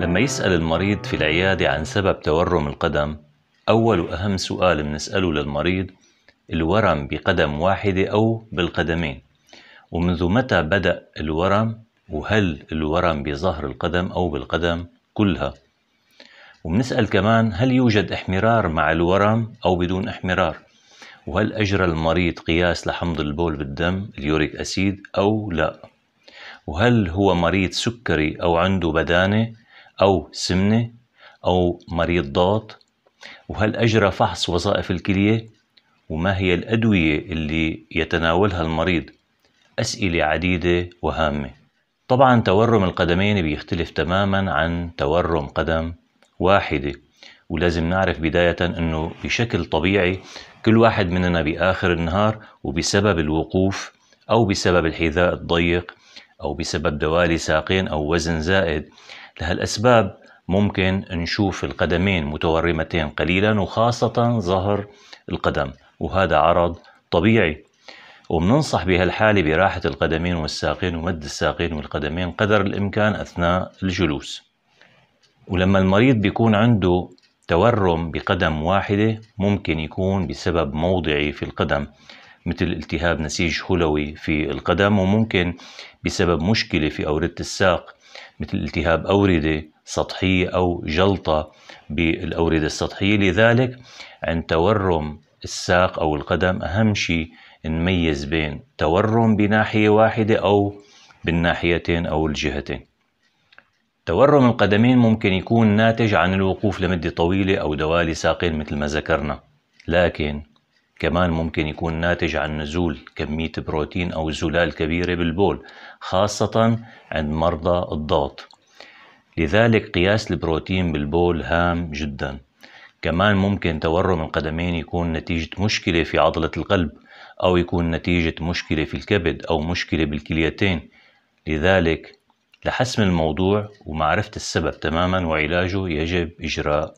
لما يسأل المريض في العيادة عن سبب تورم القدم أول وأهم سؤال بنسأله للمريض الورم بقدم واحدة أو بالقدمين ومنذ متى بدأ الورم وهل الورم بظهر القدم أو بالقدم كلها وبنسأل كمان هل يوجد احمرار مع الورم أو بدون احمرار وهل أجرى المريض قياس لحمض البول بالدم اليوريك أسيد أو لا وهل هو مريض سكري أو عنده بدانة أو سمنة أو مريض ضغط وهل أجرى فحص وظائف الكلية وما هي الأدوية اللي يتناولها المريض أسئلة عديدة وهامة طبعا تورم القدمين بيختلف تماما عن تورم قدم واحدة ولازم نعرف بداية أنه بشكل طبيعي كل واحد مننا بآخر النهار وبسبب الوقوف أو بسبب الحذاء الضيق أو بسبب دوالي ساقين أو وزن زائد لهالأسباب ممكن نشوف القدمين متورمتين قليلا وخاصة ظهر القدم وهذا عرض طبيعي وبننصح بهالحالة براحة القدمين والساقين ومد الساقين والقدمين قدر الإمكان أثناء الجلوس ولما المريض بيكون عنده تورم بقدم واحدة ممكن يكون بسبب موضعي في القدم مثل التهاب نسيج خلوي في القدم وممكن بسبب مشكلة في أوردة الساق مثل التهاب أوردة سطحية أو جلطة بالأوردة السطحية لذلك عند تورم الساق أو القدم أهم شيء نميز بين تورم بناحية واحدة أو بالناحيتين أو الجهتين تورم القدمين ممكن يكون ناتج عن الوقوف لمدة طويلة أو دوالي ساقين مثل ما ذكرنا لكن كمان ممكن يكون ناتج عن نزول كمية بروتين أو زلال كبيرة بالبول خاصة عند مرضى الضغط لذلك قياس البروتين بالبول هام جدا كمان ممكن تورم القدمين يكون نتيجة مشكلة في عضلة القلب أو يكون نتيجة مشكلة في الكبد أو مشكلة بالكليتين لذلك لحسم الموضوع ومعرفة السبب تماما وعلاجه يجب إجراء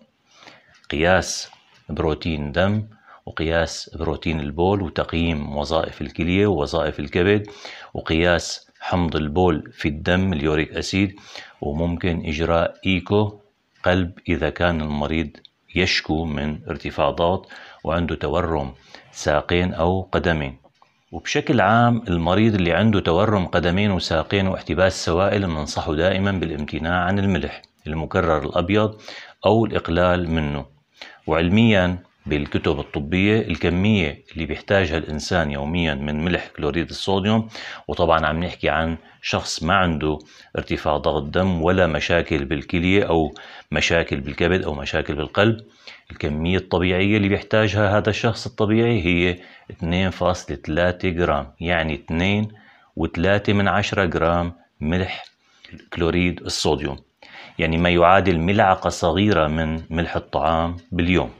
قياس بروتين دم وقياس بروتين البول وتقييم وظائف الكلية ووظائف الكبد وقياس حمض البول في الدم اليوريك أسيد وممكن إجراء إيكو قلب إذا كان المريض يشكو من ضغط وعنده تورم ساقين أو قدمين وبشكل عام المريض اللي عنده تورم قدمين وساقين واحتباس سوائل بننصحه دائما بالامتناع عن الملح المكرر الأبيض أو الإقلال منه وعلميا بالكتب الطبية الكمية اللي بيحتاجها الإنسان يوميا من ملح كلوريد الصوديوم وطبعا عم نحكي عن شخص ما عنده ارتفاع ضغط دم ولا مشاكل بالكلية أو مشاكل بالكبد أو مشاكل بالقلب الكمية الطبيعية اللي بيحتاجها هذا الشخص الطبيعي هي 2.3 جرام يعني 2 و3 من 10 جرام ملح كلوريد الصوديوم يعني ما يعادل ملعقة صغيرة من ملح الطعام باليوم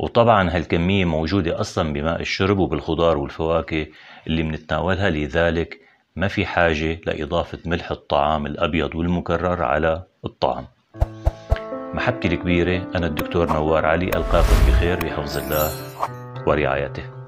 وطبعا هالكمية موجودة أصلا بماء الشرب وبالخضار والفواكه اللي بنتناولها لذلك ما في حاجة لإضافة ملح الطعام الأبيض والمكرر على الطعام محبتي الكبيرة أنا الدكتور نوار علي ألقاكم بخير بحفظ الله ورعايته